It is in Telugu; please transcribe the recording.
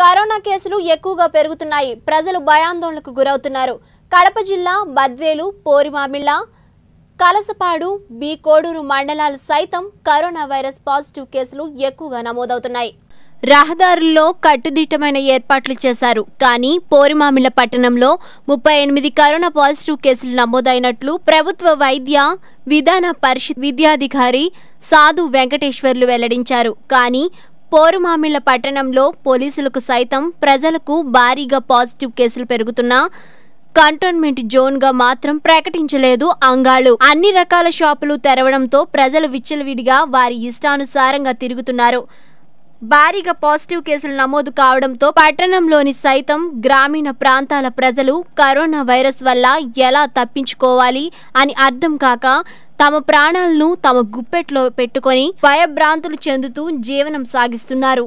కరోనా కేసులు ఎక్కువగా పెరుగుతున్నాయి ప్రజలు భయాందోళనకు గురవుతున్నారు కడప జిల్లా బద్వేలు పోరిమామిళ్ళ కలసపాడు బి కోడూరు మండలాలు సైతం కరోనా వైరస్ పాజిటివ్ కేసులు ఎక్కువగా నమోదవుతున్నాయి రహదారుల్లో కట్టుదిట్టమైన ఏర్పాట్లు చేశారు కానీ పోరిమామిల పట్టణంలో ముప్పై ఎనిమిది కరోనా పాజిటివ్ కేసులు నమోదైనట్లు ప్రభుత్వ వైద్య విధాన పరిషత్ విద్యాధికారి సాధు వెంకటేశ్వర్లు వెల్లడించారు కానీ పోరుమామిళ్ల పట్టణంలో పోలీసులకు సైతం ప్రజలకు భారీగా పాజిటివ్ కేసులు పెరుగుతున్నా కంటోన్మెంట్ జోన్ గా మాత్రం ప్రకటించలేదు అంగాళ్ళు అన్ని రకాల షాపులు తెరవడంతో ప్రజలు విచ్చలవిడిగా వారి ఇష్టానుసారంగా తిరుగుతున్నారు భారీగా పాజిటివ్ కేసులు నమోదు కావడంతో పట్టణంలోని సైతం గ్రామీణ ప్రాంతాల ప్రజలు కరోనా వైరస్ వల్ల ఎలా తప్పించుకోవాలి అని అర్థం కాక తమ ప్రాణాలను తమ గుప్పెట్లో పెట్టుకొని భయభ్రాంతులు చెందుతూ జీవనం సాగిస్తున్నారు